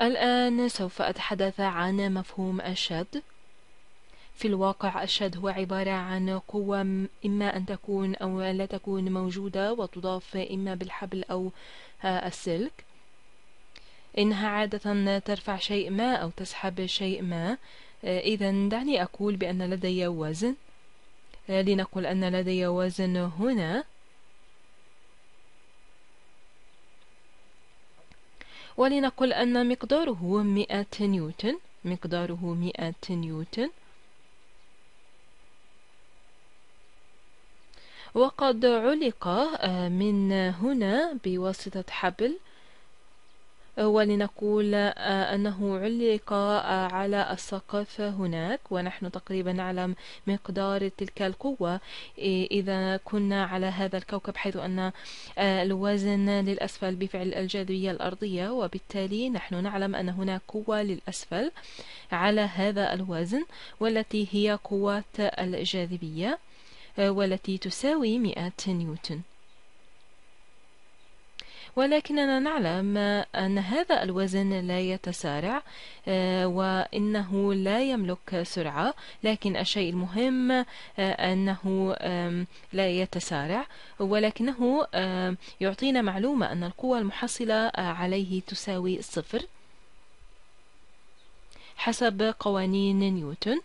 الآن سوف أتحدث عن مفهوم الشد في الواقع الشد هو عبارة عن قوة إما أن تكون أو لا تكون موجودة وتضاف إما بالحبل أو آه، السلك إنها عادة ترفع شيء ما أو تسحب شيء ما آه، إذا دعني أقول بأن لدي وزن آه، لنقل أن لدي وزن هنا ولنقل أن مقداره مئة نيوتن مقداره مئة نيوتن وقد علق آه، من هنا بواسطة حبل ولنقول آه، أنه علق آه، على السقف هناك ونحن تقريبا نعلم مقدار تلك القوة إذا كنا على هذا الكوكب حيث أن آه، الوزن للأسفل بفعل الجاذبية الأرضية وبالتالي نحن نعلم أن هناك قوة للأسفل على هذا الوزن والتي هي قوة الجاذبية والتي تساوي 100 نيوتن ولكننا نعلم أن هذا الوزن لا يتسارع آه، وإنه لا يملك سرعة لكن الشيء المهم آه، أنه لا يتسارع ولكنه يعطينا معلومة أن القوة المحصلة آه، عليه تساوي صفر حسب قوانين نيوتن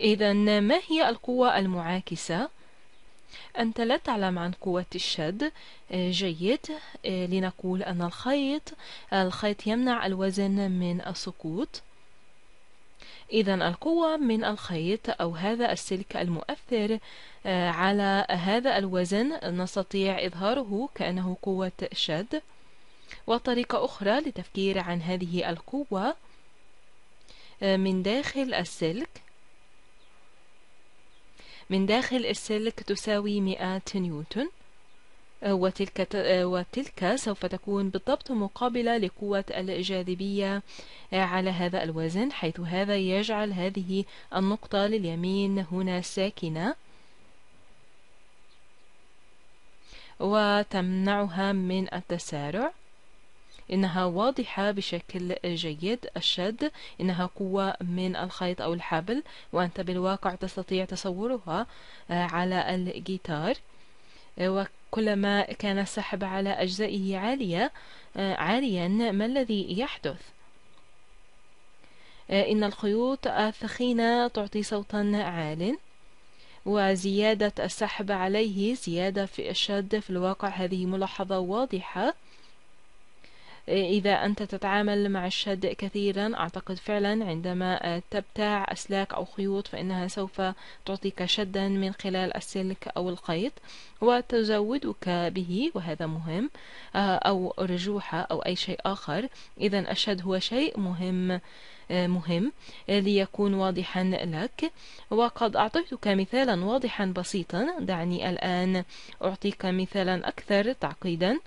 إذا ما هي القوة المعاكسة؟ أنت لا تعلم عن قوة الشد آه، جيد آه، لنقول أن الخيط الخيط يمنع الوزن من السقوط إذا القوة من الخيط أو هذا السلك المؤثر آه، على هذا الوزن نستطيع إظهاره كأنه قوة شد وطريقة أخرى لتفكير عن هذه القوة من داخل السلك من داخل السلك تساوي 100 نيوتن آه، وتلك, آه، وتلك سوف تكون بالضبط مقابلة لقوة الجاذبية آه، على هذا الوزن حيث هذا يجعل هذه النقطة لليمين هنا ساكنة وتمنعها من التسارع إنها واضحة بشكل جيد الشد إنها قوة من الخيط أو الحبل وأنت بالواقع تستطيع تصورها آه، على الجيتار آه، وكلما كان السحب على أجزائه عالية آه، عاليا ما الذي يحدث؟ إن الخيوط الثخينة تعطي صوتا عال وزيادة السحب عليه زيادة في الشد في الواقع هذه ملاحظة واضحة إذا أنت تتعامل مع الشد كثيرا أعتقد فعلا عندما آه، تبتاع أسلاك أو خيوط فإنها سوف تعطيك شدا من خلال السلك أو الخيط وتزودك به وهذا مهم آه، أو رجوحة أو أي شيء آخر إذا الشد هو شيء مهم آه، مهم ليكون واضحا لك وقد أعطيتك مثالا واضحا بسيطا دعني الآن أعطيك مثالا أكثر تعقيدا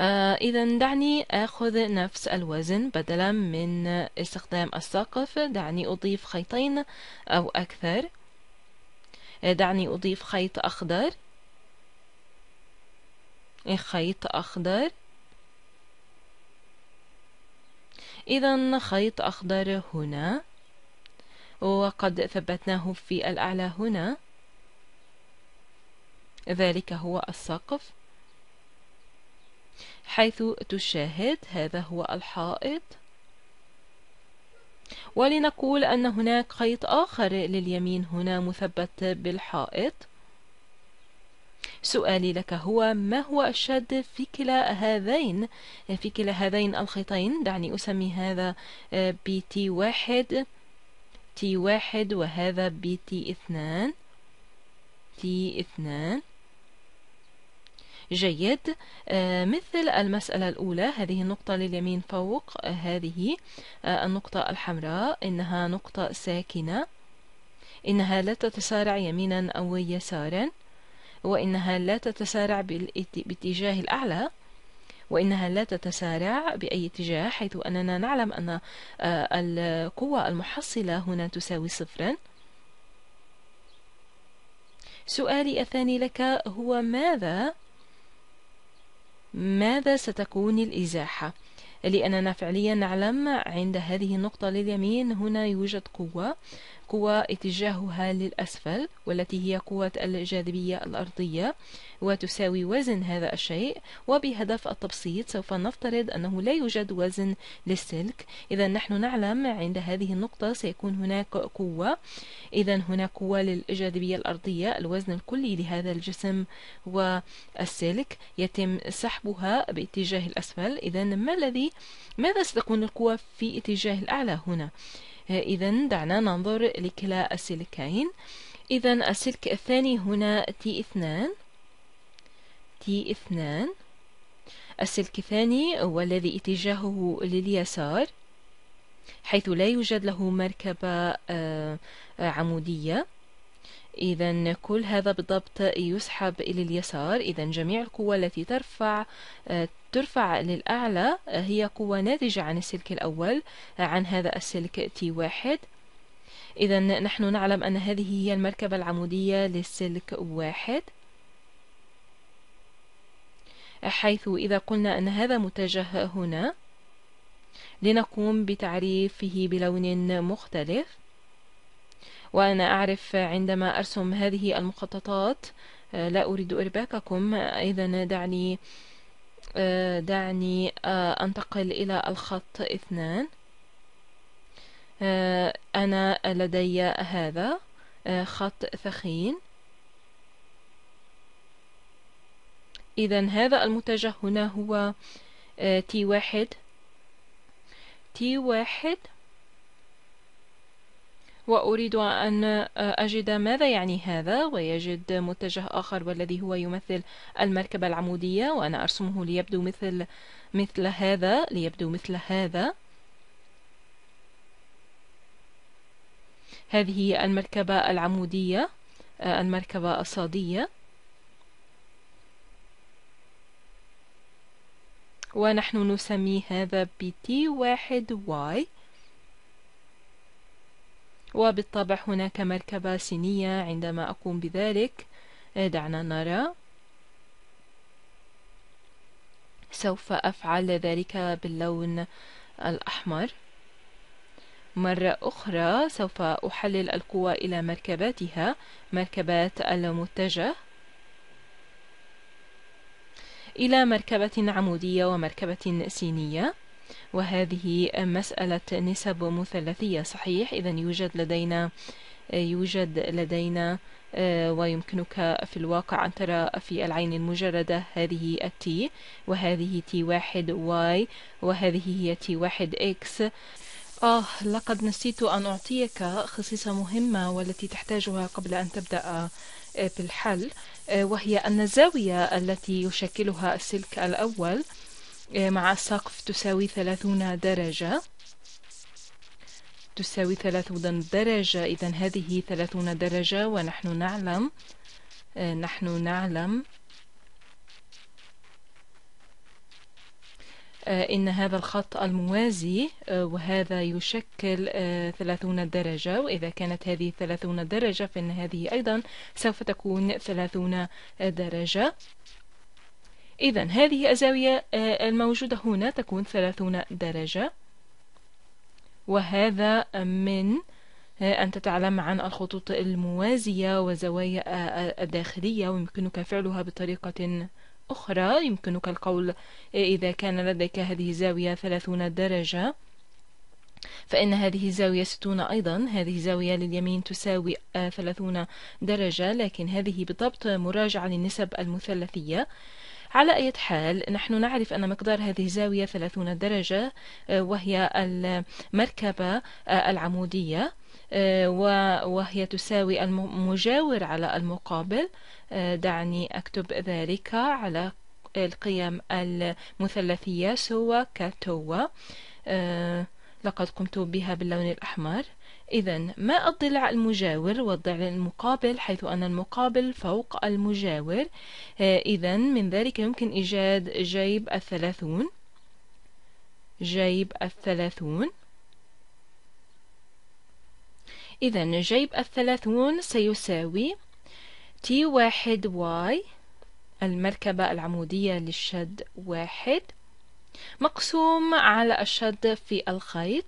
آه إذا دعني آخذ نفس الوزن بدلا من استخدام السقف دعني أضيف خيطين أو أكثر آه، دعني أضيف خيط أخضر خيط أخضر إذا خيط أخضر هنا وقد ثبتناه في الأعلى هنا ذلك هو السقف حيث تشاهد هذا هو الحائط ولنقول أن هناك خيط آخر لليمين هنا مثبت بالحائط سؤالي لك هو ما هو الشد في كلا هذين في كلا هذين الخيطين دعني أسمي هذا آه، بي تي واحد تي واحد وهذا بي تي اثنان تي اثنان جيد آه، مثل المسألة الأولى هذه النقطة لليمين فوق آه، هذه آه، النقطة الحمراء إنها نقطة ساكنة إنها لا تتسارع يمينا أو يسارا وإنها لا تتسارع باتجاه الأعلى وإنها لا تتسارع بأي اتجاه حيث أننا نعلم أن القوة المحصلة هنا تساوي صفرا سؤالي الثاني لك هو ماذا ماذا ستكون الإزاحة لأننا فعليا نعلم عند هذه النقطة لليمين هنا يوجد قوة قوة اتجاهها للأسفل والتي هي قوة الجاذبية الأرضية وتساوي وزن هذا الشيء وبهدف التبسيط سوف نفترض أنه لا يوجد وزن للسلك إذا نحن نعلم عند هذه النقطة سيكون هناك قوة إذا هناك قوة للجاذبية الأرضية الوزن الكلي لهذا الجسم والسلك يتم سحبها باتجاه الأسفل إذا ما الذي ماذا ستكون القوة في اتجاه الأعلى هنا إذا دعنا ننظر لكلا السلكين إذا السلك الثاني هنا تي اثنان تي اثنان السلك الثاني هو الذي اتجاهه لليسار حيث لا يوجد له مركبة آه، عمودية إذا كل هذا بالضبط يسحب إلى اليسار إذا جميع القوى التي ترفع آه، ترفع للأعلى آه، هي قوة ناتجة عن السلك الأول آه، عن هذا السلك تي واحد إذا نحن نعلم أن هذه هي المركبة العمودية للسلك واحد حيث إذا قلنا أن هذا متجه هنا لنقوم بتعريفه بلون مختلف وأنا أعرف عندما أرسم هذه المخططات آه، لا أريد إرباككم إذا دعني آه، دعني آه، أنتقل إلى الخط اثنان أنا لدي هذا خط ثخين إذا هذا المتجه هنا هو تي واحد تي واحد وأريد أن أجد ماذا يعني هذا ويجد متجه آخر والذي هو يمثل المركبة العمودية وأنا أرسمه ليبدو مثل مثل هذا ليبدو مثل هذا هذه المركبة العمودية المركبة الصادية ونحن نسمي هذا بتي واحد واي وبالطبع هناك مركبة صينية عندما أقوم بذلك آه، دعنا نرى سوف أفعل ذلك باللون الأحمر مرة أخرى سوف أحلل القوى إلى مركباتها مركبات المتجه إلى مركبة عمودية ومركبة سينية وهذه مسألة نسب مثلثية صحيح إذا يوجد لدينا يوجد لدينا آه، ويمكنك في الواقع أن ترى في العين المجردة هذه التي وهذه تي واحد واي وهذه هي تي واحد اكس آه لقد نسيت أن أعطيك خصيصة مهمة والتي تحتاجها قبل أن تبدأ آه، بالحل آه، وهي أن الزاوية التي يشكلها السلك الأول آه، مع السقف تساوي ثلاثون درجة تساوي ثلاثون درجة إذا هذه ثلاثون درجة ونحن نعلم آه، نحن نعلم آه، إن هذا الخط الموازي وهذا يشكل 30 درجة وإذا كانت هذه 30 درجة فإن هذه أيضا سوف تكون 30 درجة إذا هذه الزاوية آه، الموجودة هنا تكون ثلاثون درجة وهذا من آه، أن تتعلم عن الخطوط الموازية والزوايا آه، الداخلية ويمكنك فعلها بطريقة أخرى يمكنك القول إذا كان لديك هذه الزاوية ثلاثون درجة فإن هذه الزاوية ستون أيضا هذه الزاوية لليمين تساوي ثلاثون درجة لكن هذه بالضبط مراجعة للنسب المثلثية على أي حال نحن نعرف أن مقدار هذه الزاوية 30 درجة آه، وهي المركبة آه، العمودية آه، وهي تساوي المجاور على المقابل دعني أكتب ذلك على القيم المثلثية سوى كتوى لقد قمت بها باللون الأحمر إذا ما الضلع المجاور والضلع المقابل حيث أن المقابل فوق المجاور آه، إذا من ذلك يمكن إيجاد جيب الثلاثون جيب الثلاثون إذا جيب الثلاثون سيساوي تي واحد واي المركبة العمودية للشد واحد مقسوم على الشد في الخيط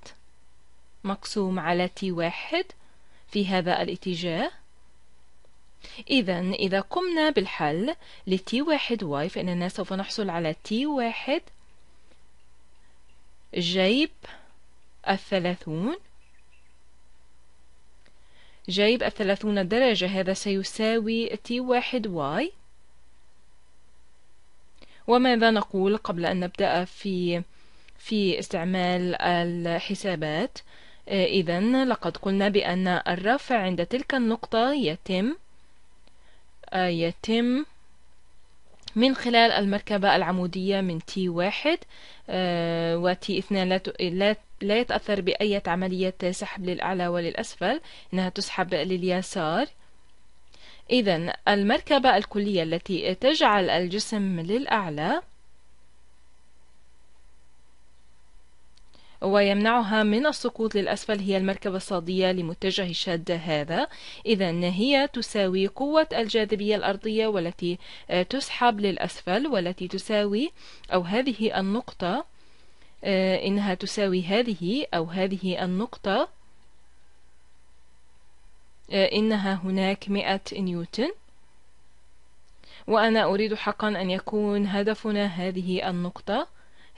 مقسوم على t واحد في هذا الاتجاه إذا إذا قمنا بالحل t واحد y فإننا سوف نحصل على t واحد جيب الثلاثون جيب الثلاثون درجة هذا سيساوي t واحد y وماذا نقول قبل أن نبدأ في في استعمال الحسابات آه، إذا لقد قلنا بأن الرفع عند تلك النقطة يتم آه، يتم من خلال المركبة العمودية من تي واحد آه، وتي اثنان لا لا يتأثر بأية عملية سحب للأعلى وللأسفل إنها تسحب لليسار إذا المركبة الكلية التي تجعل الجسم للأعلى ويمنعها من السقوط للأسفل هي المركبة الصادية لمتجه الشد هذا إذا هي تساوي قوة الجاذبية الأرضية والتي آه، تسحب للأسفل والتي تساوي أو هذه النقطة آه، إنها تساوي هذه أو هذه النقطة آه، إنها هناك مئة نيوتن وأنا أريد حقا أن يكون هدفنا هذه النقطة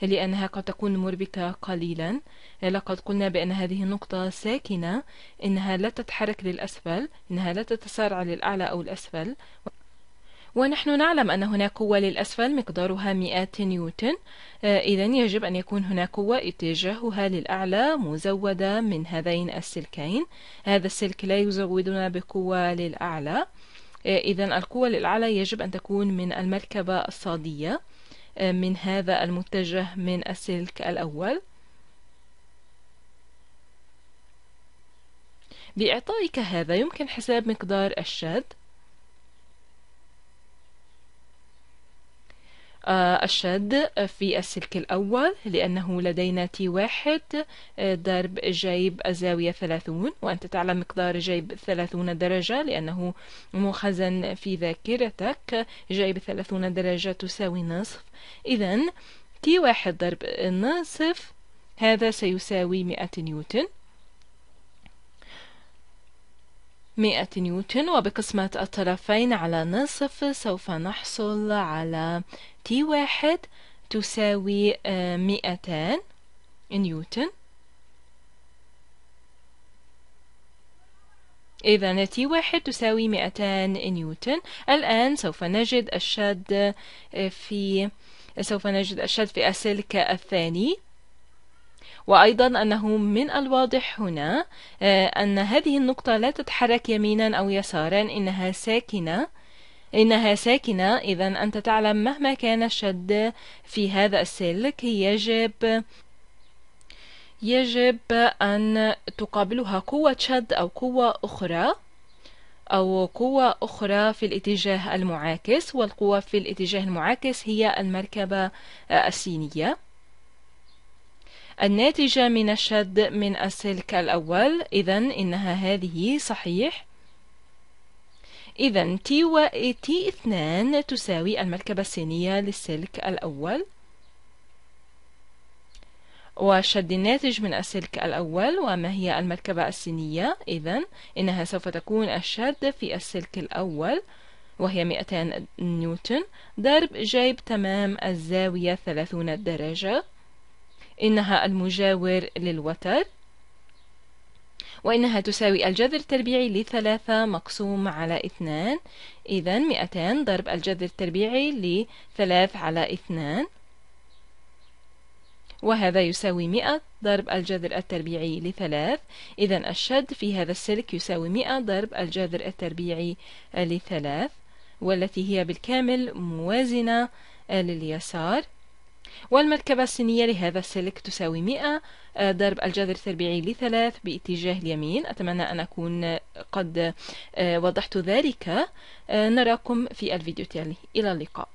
لأنها قد تكون مربكة قليلا لقد قلنا بأن هذه النقطة ساكنة إنها لا تتحرك للأسفل إنها لا تتسارع للأعلى أو الأسفل ونحن نعلم أن هناك قوة للأسفل مقدارها مئات نيوتن آه، إذا يجب أن يكون هناك قوة اتجاهها للأعلى مزودة من هذين السلكين هذا السلك لا يزودنا بقوة للأعلى آه، إذا القوة للأعلى يجب أن تكون من المركبة الصادية من هذا المتجه من السلك الأول بإعطائك هذا يمكن حساب مقدار الشد الشد آه، في السلك الأول لأنه لدينا تي واحد آه، ضرب جيب الزاوية ثلاثون وأنت تعلم مقدار جيب ثلاثون درجة لأنه مخزن في ذاكرتك جيب ثلاثون درجة تساوي نصف إذا تي واحد ضرب نصف هذا سيساوي مئة نيوتن مئة نيوتن وبقسمة الطرفين على نصف سوف نحصل على تي آه، واحد تساوي مئتان نيوتن إذا تي واحد تساوي 200 نيوتن الآن سوف نجد الشد آه، في سوف نجد الشد في السلك الثاني وأيضا أنه من الواضح هنا آه، أن هذه النقطة لا تتحرك يمينا أو يسارا إنها ساكنة إنها ساكنة إذا أنت تعلم مهما كان الشد في هذا السلك يجب يجب أن تقابلها قوة شد أو قوة أخرى أو قوة أخرى في الاتجاه المعاكس والقوة في الاتجاه المعاكس هي المركبة آه، السينية الناتجة من الشد من السلك الأول إذا إنها هذه صحيح إذا تي و تي اثنان تساوي المركبة السينية للسلك الأول والشد الناتج من السلك الأول وما هي المركبة السينية إذا إنها سوف تكون الشد في السلك الأول وهي 200 نيوتن ضرب جيب تمام الزاوية 30 درجة إنها المجاور للوتر وإنها تساوي الجذر التربيعي لثلاثة مقسوم على اثنان إذا مئتان ضرب الجذر التربيعي لثلاث على اثنان وهذا يساوي مئة ضرب الجذر التربيعي لثلاث إذا الشد في هذا السلك يساوي مئة ضرب الجذر التربيعي لثلاث والتي هي بالكامل موازنة لليسار والمركبة السنية لهذا السلك تساوي 100 آه، ضرب الجذر التربيعي لثلاث باتجاه اليمين أتمنى أن أكون قد آه، وضحت ذلك آه، نراكم في الفيديو التالي إلى اللقاء